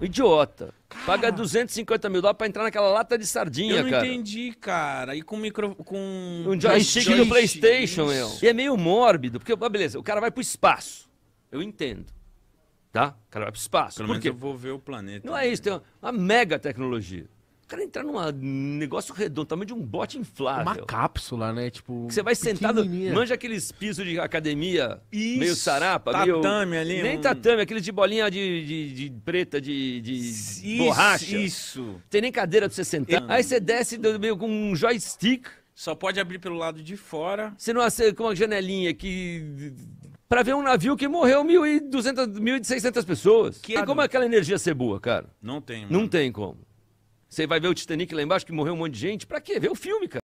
Idiota. Cara, Paga 250 mil dólares pra entrar naquela lata de sardinha, cara. Eu não cara. entendi, cara. E com micro... com... Um joystick do Playstation, meu. E é meio mórbido, porque, ah, beleza, o cara vai pro espaço. Eu entendo. Tá? O cara vai pro espaço. Pelo Por menos quê? eu vou ver o planeta. Não é isso, né? tem uma, uma mega tecnologia cara entrar num negócio redondo, tamanho de um bote inflável. Uma cápsula, né? Tipo. Que você vai sentado. Manja aqueles pisos de academia, Isso, meio sarapa, tatame meio, ali. Nem um... tatame, aqueles de bolinha de, de, de preta, de, de isso, borracha. Isso. Tem nem cadeira pra você sentar. Eu... Aí você desce meio com um joystick. Só pode abrir pelo lado de fora. Você não com uma janelinha que para ver um navio que morreu 1.200, 1.600 pessoas. Que... Tem é como aquela energia ser boa, cara? Não tem. Mano. Não tem como. Você vai ver o Titanic lá embaixo que morreu um monte de gente? Pra quê? ver o filme, cara.